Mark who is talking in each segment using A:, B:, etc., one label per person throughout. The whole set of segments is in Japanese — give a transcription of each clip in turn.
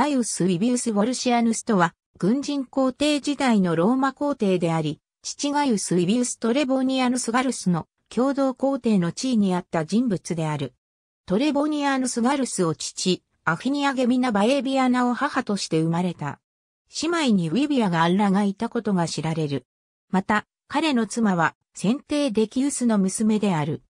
A: ガイウス・ウィビウス・ウォルシアヌスとは、軍人皇帝時代のローマ皇帝であ
B: り、父ガイウス・ウィビウスとレボニアヌス・ガルスの共同皇帝の地位にあった人物である。トレボニアヌス・ガルスを父、アフィニアゲミナ・バエビアナを母として生まれた。姉妹にウィビアがアンラがいたことが知られる。また、彼の妻は、先帝デキウスの娘である。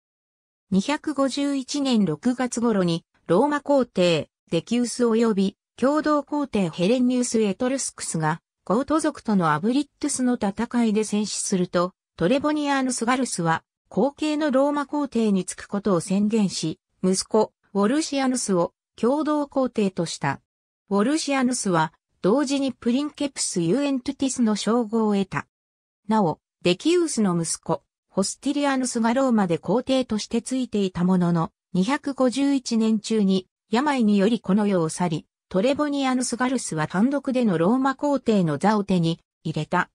B: 251年6月頃に、ローマ皇帝、デキウス及び共同皇帝ヘレンニウス・エトルスクスが、ゴート族とのアブリットスの戦いで戦死すると、トレボニアーヌス・ガルスは、後継のローマ皇帝に就くことを宣言し、息子、ウォルシアヌスを共同皇帝とした。ウォルシアヌスは、同時にプリンケプス・ユエントティスの称号を得た。なお、デキウスの息子、ホスティリアヌスがローマで皇帝としてついていたものの、251年中に、病によりこの世を去り、トレボニアヌスガルスは単独でのローマ皇帝の座を手に入れた。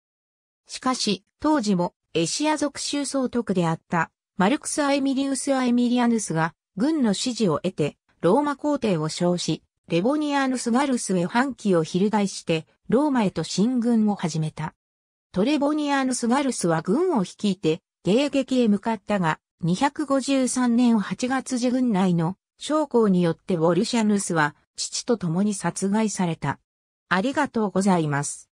B: しかし、当時もエシア属州総督であったマルクス・アエミリウス・アエミリアヌスが軍の支持を得てローマ皇帝を称し、レボニアヌス・ガルスへ反旗を翻してローマへと進軍を始めた。トレボニアヌス・ガルスは軍を率いて迎撃へ向かったが、253年8月時軍内の将校によってウォルシャヌスは父と共に殺害
A: された。ありがとうございます。